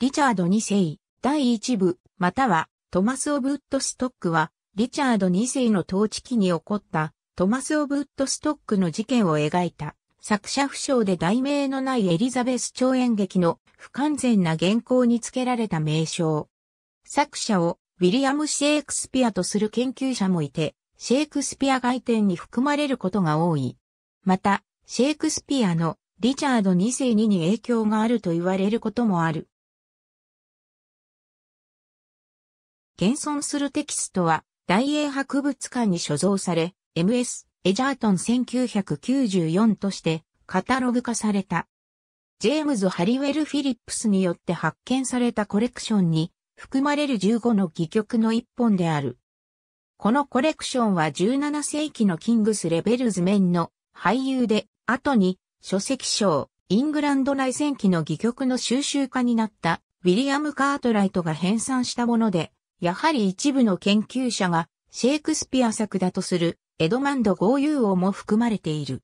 リチャード2世、第1部、または、トマス・オブ・ウッドストックは、リチャード2世の統治期に起こった、トマス・オブ・ウッドストックの事件を描いた、作者不詳で題名のないエリザベス超演劇の不完全な原稿に付けられた名称。作者をウィリアム・シェイクスピアとする研究者もいて、シェイクスピア外典に含まれることが多い。また、シェイクスピアのリチャード2世にに影響があると言われることもある。現存するテキストは、大英博物館に所蔵され、MS、エジャートン1994として、カタログ化された。ジェームズ・ハリウェル・フィリップスによって発見されたコレクションに含まれる15の戯曲の一本である。このコレクションは17世紀のキングス・レベルズメンの俳優で、後に書籍賞、イングランド内戦記の戯曲の収集家になったウィリアム・カートライトが編纂したもので、やはり一部の研究者がシェイクスピア作だとするエドマンド・ゴーユー王も含まれている。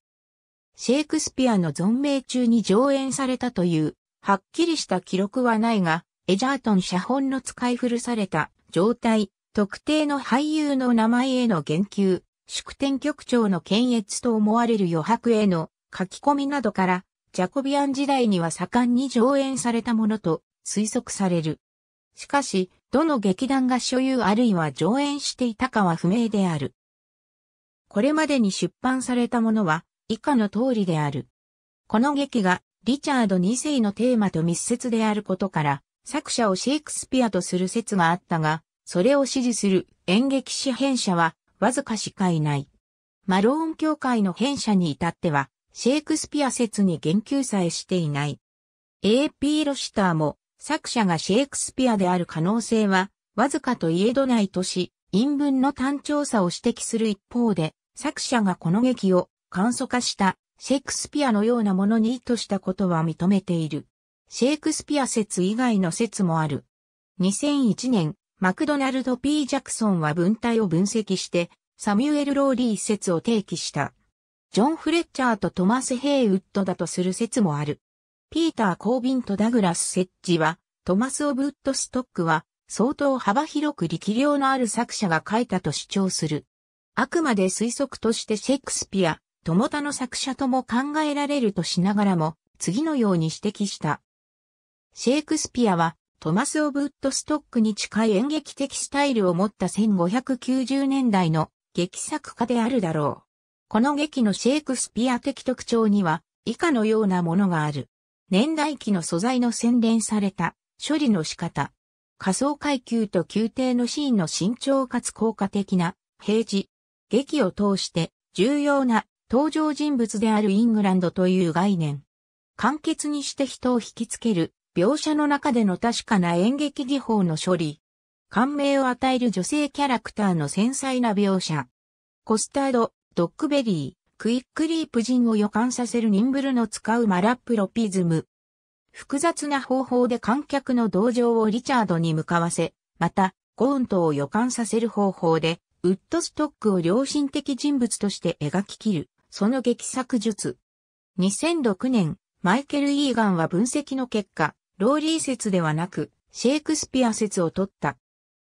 シェイクスピアの存命中に上演されたという、はっきりした記録はないが、エジャートン写本の使い古された状態、特定の俳優の名前への言及、祝典局長の検閲と思われる余白への書き込みなどから、ジャコビアン時代には盛んに上演されたものと推測される。しかし、どの劇団が所有あるいは上演していたかは不明である。これまでに出版されたものは以下の通りである。この劇がリチャード2世のテーマと密接であることから作者をシェイクスピアとする説があったが、それを支持する演劇史編者はわずかしかいない。マローン協会の編者に至ってはシェイクスピア説に言及さえしていない。A.P. ロシターも作者がシェイクスピアである可能性は、わずかと言えどないとし、陰文の単調さを指摘する一方で、作者がこの劇を簡素化したシェイクスピアのようなものに意図したことは認めている。シェイクスピア説以外の説もある。2001年、マクドナルド・ P・ ジャクソンは文体を分析して、サミュエル・ローリー説を提起した。ジョン・フレッチャーとトマス・ヘイウッドだとする説もある。ピーター・コービンとダグラス・セッジは、トマス・オブ・ウッドストックは、相当幅広く力量のある作者が書いたと主張する。あくまで推測としてシェイクスピア、友田の作者とも考えられるとしながらも、次のように指摘した。シェイクスピアは、トマス・オブ・ウッドストックに近い演劇的スタイルを持った1590年代の劇作家であるだろう。この劇のシェイクスピア的特徴には、以下のようなものがある。年代記の素材の洗練された処理の仕方。仮想階級と宮廷のシーンの慎重かつ効果的な平時。劇を通して重要な登場人物であるイングランドという概念。簡潔にして人を引きつける描写の中での確かな演劇技法の処理。感銘を与える女性キャラクターの繊細な描写。コスタード、ドッグベリー。クイックリープ人を予感させるニンブルの使うマラプロピズム。複雑な方法で観客の同情をリチャードに向かわせ、また、ゴーントを予感させる方法で、ウッドストックを良心的人物として描き切る、その劇作術。2006年、マイケル・イーガンは分析の結果、ローリー説ではなく、シェイクスピア説を取った。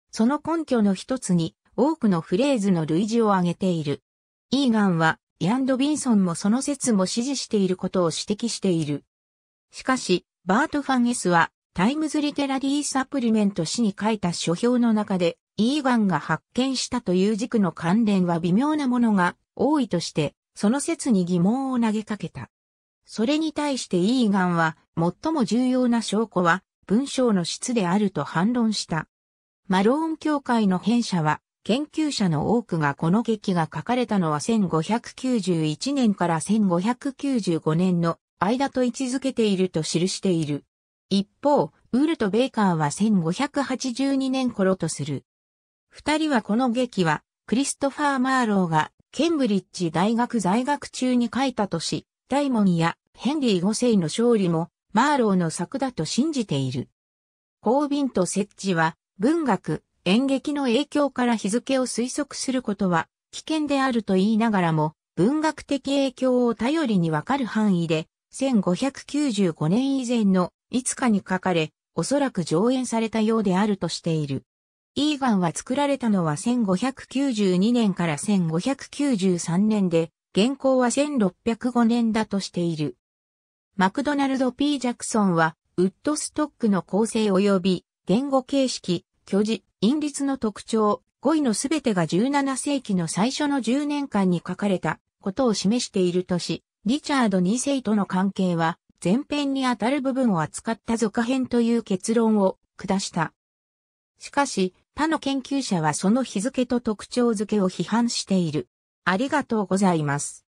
その根拠の一つに、多くのフレーズの類似を挙げている。イーガンは、イアン・ドビンソンもその説も支持していることを指摘している。しかし、バート・ファン・エスは、タイムズ・リテラリー・サプリメント誌に書いた書評の中で、イーガンが発見したという軸の関連は微妙なものが多いとして、その説に疑問を投げかけた。それに対してイーガンは、最も重要な証拠は、文章の質であると反論した。マローン協会の編者は、研究者の多くがこの劇が書かれたのは1591年から1595年の間と位置づけていると記している。一方、ウールとベイカーは1582年頃とする。二人はこの劇は、クリストファー・マーローが、ケンブリッジ大学在学中に書いたとし、ダイモンやヘンリー五世の勝利も、マーローの作だと信じている。コービンとセッは、文学、演劇の影響から日付を推測することは危険であると言いながらも、文学的影響を頼りにわかる範囲で、1595年以前のいつかに書かれ、おそらく上演されたようであるとしている。イーガンは作られたのは1592年から1593年で、現行は1605年だとしている。マクドナルド・ P・ ジャクソンは、ウッドストックの構成及び言語形式、巨字、陰律の特徴、語彙のすべてが17世紀の最初の10年間に書かれたことを示しているとし、リチャード2世との関係は、前編にあたる部分を扱った続編という結論を下した。しかし、他の研究者はその日付と特徴付けを批判している。ありがとうございます。